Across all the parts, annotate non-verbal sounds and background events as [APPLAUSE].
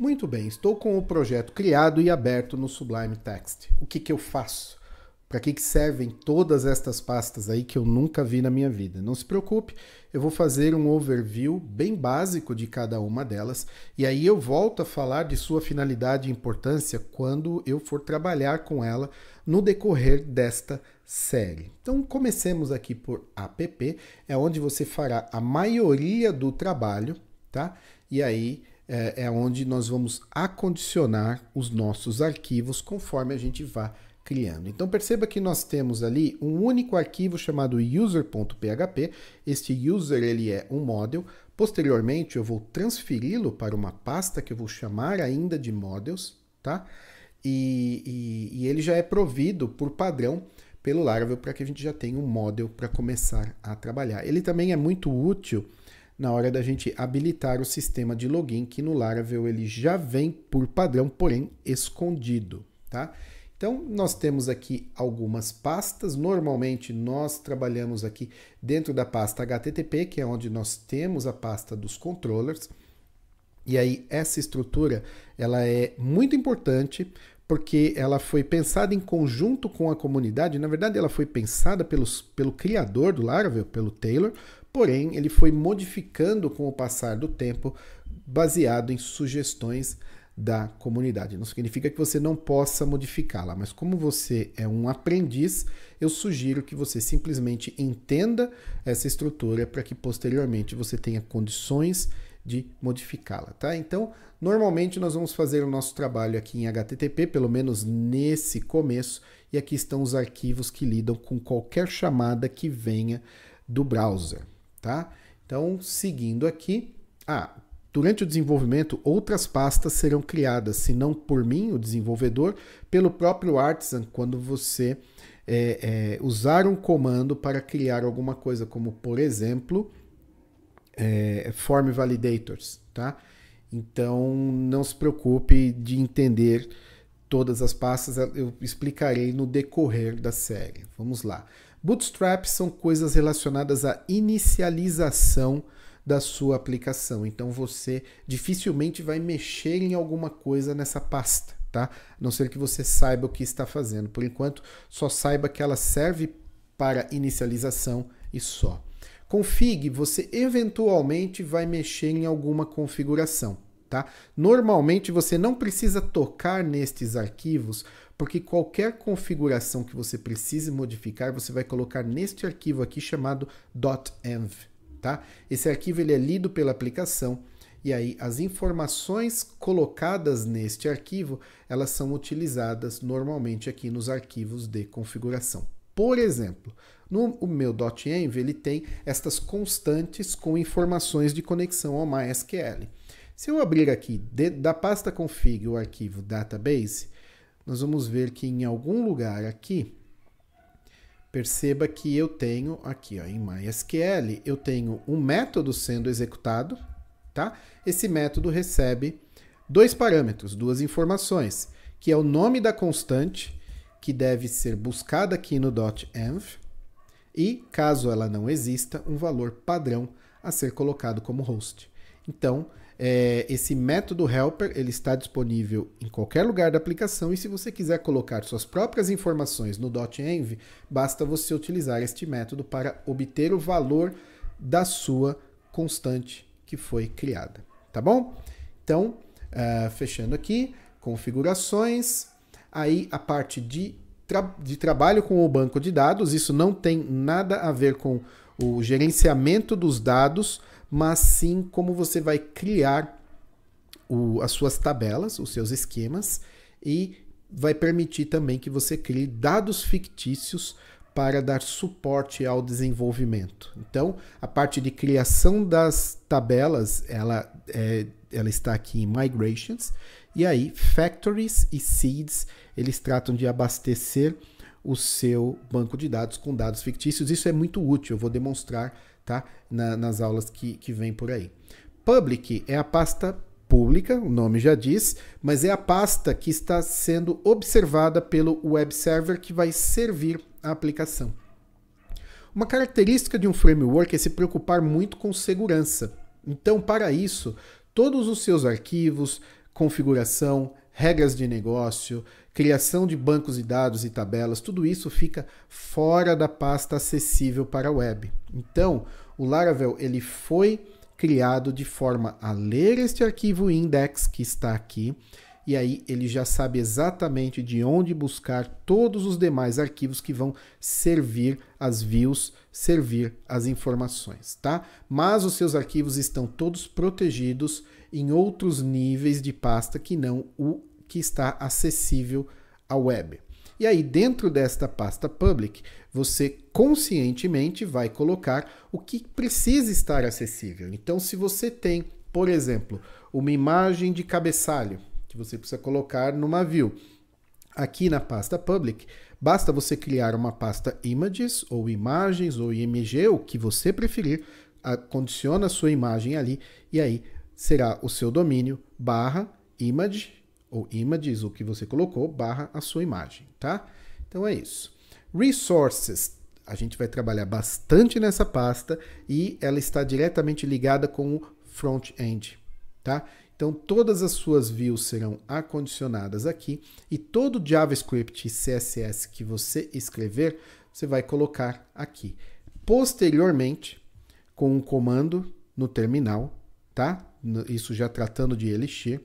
Muito bem, estou com o projeto criado e aberto no Sublime Text. O que, que eu faço? Para que, que servem todas estas pastas aí que eu nunca vi na minha vida? Não se preocupe, eu vou fazer um overview bem básico de cada uma delas e aí eu volto a falar de sua finalidade e importância quando eu for trabalhar com ela no decorrer desta série. Então comecemos aqui por app, é onde você fará a maioria do trabalho, tá? E aí é, é onde nós vamos acondicionar os nossos arquivos conforme a gente vá criando. Então perceba que nós temos ali um único arquivo chamado user.php. Este user ele é um model. Posteriormente eu vou transferi-lo para uma pasta que eu vou chamar ainda de models, tá? E, e, e ele já é provido por padrão pelo Laravel para que a gente já tenha um model para começar a trabalhar. Ele também é muito útil na hora da gente habilitar o sistema de login, que no Laravel ele já vem por padrão, porém escondido, tá? Então, nós temos aqui algumas pastas. Normalmente, nós trabalhamos aqui dentro da pasta HTTP, que é onde nós temos a pasta dos controllers. E aí, essa estrutura ela é muito importante porque ela foi pensada em conjunto com a comunidade. Na verdade, ela foi pensada pelos, pelo criador do Laravel, pelo Taylor, porém ele foi modificando com o passar do tempo, baseado em sugestões da comunidade. Não significa que você não possa modificá-la, mas como você é um aprendiz, eu sugiro que você simplesmente entenda essa estrutura para que posteriormente você tenha condições de modificá-la, tá? Então, normalmente nós vamos fazer o nosso trabalho aqui em HTTP, pelo menos nesse começo, e aqui estão os arquivos que lidam com qualquer chamada que venha do browser tá? Então, seguindo aqui, ah, durante o desenvolvimento, outras pastas serão criadas, se não por mim, o desenvolvedor, pelo próprio Artisan, quando você é, é, usar um comando para criar alguma coisa, como por exemplo, é, form validators, tá? Então, não se preocupe de entender todas as pastas, eu explicarei no decorrer da série. Vamos lá. Bootstraps são coisas relacionadas à inicialização da sua aplicação. Então você dificilmente vai mexer em alguma coisa nessa pasta, tá? A não ser que você saiba o que está fazendo. Por enquanto, só saiba que ela serve para inicialização e só. Config, você eventualmente vai mexer em alguma configuração. Tá? Normalmente você não precisa tocar nestes arquivos, porque qualquer configuração que você precise modificar, você vai colocar neste arquivo aqui chamado .env. Tá? Esse arquivo ele é lido pela aplicação e aí as informações colocadas neste arquivo, elas são utilizadas normalmente aqui nos arquivos de configuração. Por exemplo, no o meu .env ele tem estas constantes com informações de conexão ao MySQL. Se eu abrir aqui de, da pasta config o arquivo database, nós vamos ver que em algum lugar aqui, perceba que eu tenho aqui ó, em MySQL, eu tenho um método sendo executado, tá? Esse método recebe dois parâmetros, duas informações, que é o nome da constante, que deve ser buscada aqui no .env, e, caso ela não exista, um valor padrão a ser colocado como host. Então, é, esse método helper ele está disponível em qualquer lugar da aplicação e se você quiser colocar suas próprias informações no .env, basta você utilizar este método para obter o valor da sua constante que foi criada, tá bom? Então, uh, fechando aqui, configurações, aí a parte de, tra de trabalho com o banco de dados, isso não tem nada a ver com o gerenciamento dos dados, mas sim como você vai criar o, as suas tabelas, os seus esquemas e vai permitir também que você crie dados fictícios para dar suporte ao desenvolvimento. Então, a parte de criação das tabelas, ela, é, ela está aqui em Migrations, e aí Factories e Seeds, eles tratam de abastecer o seu banco de dados com dados fictícios. Isso é muito útil, eu vou demonstrar tá? Na, nas aulas que, que vem por aí. Public é a pasta pública, o nome já diz, mas é a pasta que está sendo observada pelo web server que vai servir a aplicação. Uma característica de um framework é se preocupar muito com segurança. Então, para isso, todos os seus arquivos, configuração, regras de negócio, criação de bancos de dados e tabelas, tudo isso fica fora da pasta acessível para a web. Então, o Laravel ele foi criado de forma a ler este arquivo index que está aqui, e aí ele já sabe exatamente de onde buscar todos os demais arquivos que vão servir as views, servir as informações, tá? Mas os seus arquivos estão todos protegidos em outros níveis de pasta que não o que está acessível à web. E aí, dentro desta pasta public, você conscientemente vai colocar o que precisa estar acessível. Então, se você tem, por exemplo, uma imagem de cabeçalho que você precisa colocar numa view, aqui na pasta public, basta você criar uma pasta images ou imagens ou img, o que você preferir, condiciona a sua imagem ali e aí será o seu domínio barra image ou images, o que você colocou, barra a sua imagem, tá? Então é isso. Resources, a gente vai trabalhar bastante nessa pasta e ela está diretamente ligada com o front-end, tá? Então todas as suas views serão acondicionadas aqui e todo JavaScript e CSS que você escrever, você vai colocar aqui. Posteriormente, com um comando no terminal, tá? Isso já tratando de Elixir,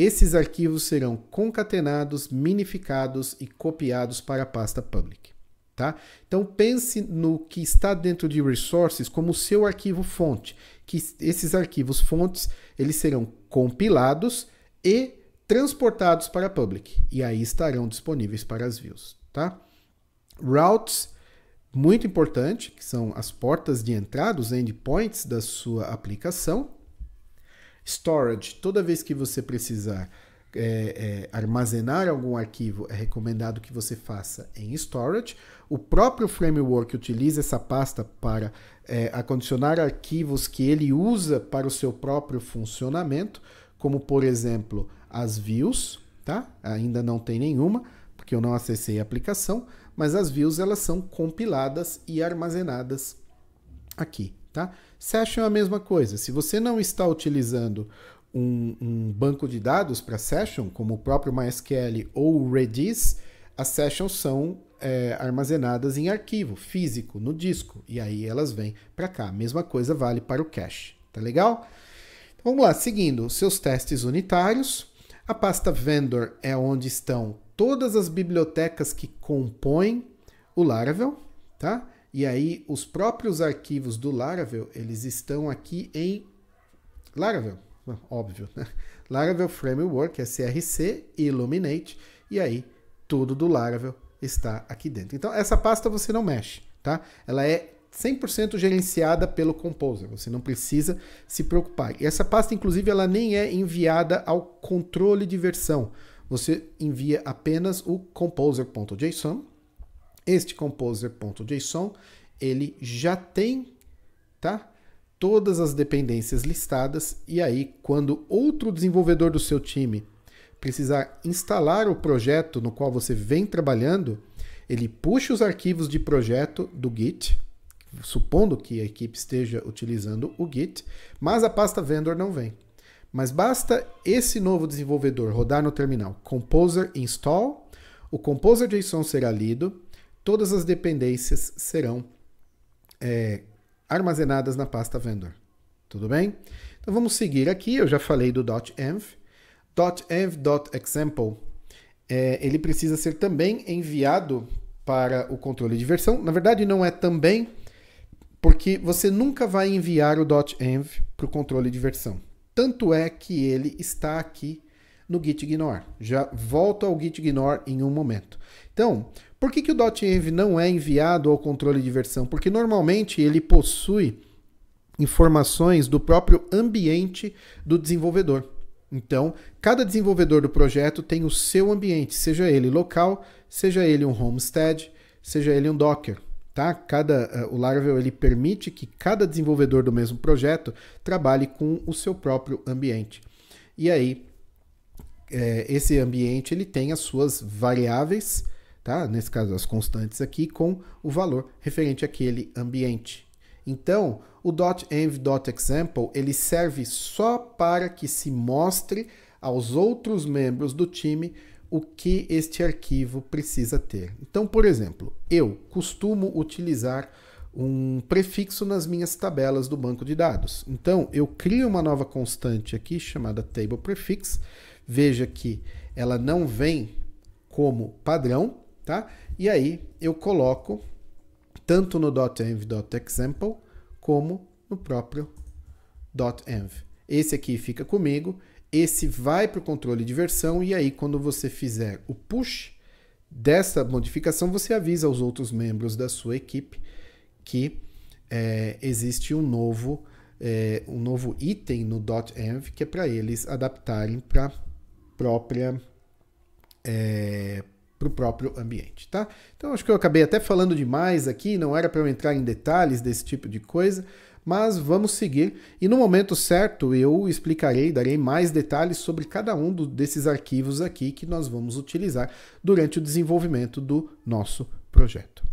esses arquivos serão concatenados, minificados e copiados para a pasta public. Tá? Então pense no que está dentro de resources como o seu arquivo fonte, que esses arquivos fontes eles serão compilados e transportados para public e aí estarão disponíveis para as views, tá? Routes muito importante, que são as portas de entrada, os endpoints da sua aplicação, Storage, toda vez que você precisar é, é, armazenar algum arquivo, é recomendado que você faça em storage. O próprio framework utiliza essa pasta para é, acondicionar arquivos que ele usa para o seu próprio funcionamento, como por exemplo as views, tá? Ainda não tem nenhuma, porque eu não acessei a aplicação, mas as views elas são compiladas e armazenadas aqui, Tá? Session é a mesma coisa. Se você não está utilizando um, um banco de dados para session, como o próprio MySQL ou o Redis, as sessions são é, armazenadas em arquivo físico, no disco, e aí elas vêm para cá. A mesma coisa vale para o cache, tá legal? Então, vamos lá, seguindo seus testes unitários. A pasta vendor é onde estão todas as bibliotecas que compõem o Laravel, tá? E aí os próprios arquivos do Laravel, eles estão aqui em Laravel, óbvio, né? [LAUGHS] Laravel Framework, SRC, Illuminate, e aí tudo do Laravel está aqui dentro. Então essa pasta você não mexe, tá? Ela é 100% gerenciada pelo Composer. Você não precisa se preocupar. E essa pasta, inclusive, ela nem é enviada ao controle de versão. Você envia apenas o composer.json este composer.json, ele já tem, tá? Todas as dependências listadas e aí quando outro desenvolvedor do seu time precisar instalar o projeto no qual você vem trabalhando, ele puxa os arquivos de projeto do Git, supondo que a equipe esteja utilizando o Git, mas a pasta vendor não vem. Mas basta esse novo desenvolvedor rodar no terminal composer install, o composer.json será lido, todas as dependências serão é, armazenadas na pasta vendor. Tudo bem? Então vamos seguir aqui. Eu já falei do .env. .env.example, é, ele precisa ser também enviado para o controle de versão. Na verdade, não é também, porque você nunca vai enviar o .env para o controle de versão. Tanto é que ele está aqui no gitignore. Já volto ao gitignore em um momento. Então, por que, que o .env não é enviado ao controle de versão? Porque normalmente ele possui informações do próprio ambiente do desenvolvedor. Então, cada desenvolvedor do projeto tem o seu ambiente, seja ele local, seja ele um homestead, seja ele um Docker. Tá? Cada, eh, o Laravel ele permite que cada desenvolvedor do mesmo projeto trabalhe com o seu próprio ambiente. E aí, é, esse ambiente ele tem as suas variáveis tá? Nesse caso, as constantes aqui com o valor referente àquele ambiente. Então, o .env.example, ele serve só para que se mostre aos outros membros do time o que este arquivo precisa ter. Então, por exemplo, eu costumo utilizar um prefixo nas minhas tabelas do banco de dados. Então, eu crio uma nova constante aqui chamada table prefix. Veja que ela não vem como padrão, tá? E aí eu coloco tanto no .env.example como no próprio .env. Esse aqui fica comigo, esse vai para o controle de versão e aí quando você fizer o push dessa modificação, você avisa aos outros membros da sua equipe que é, existe um novo, é, um novo item no .env que é para eles adaptarem para própria é, para o próprio ambiente, tá? Então acho que eu acabei até falando demais aqui, não era para eu entrar em detalhes desse tipo de coisa, mas vamos seguir e no momento certo eu explicarei, darei mais detalhes sobre cada um do, desses arquivos aqui que nós vamos utilizar durante o desenvolvimento do nosso projeto.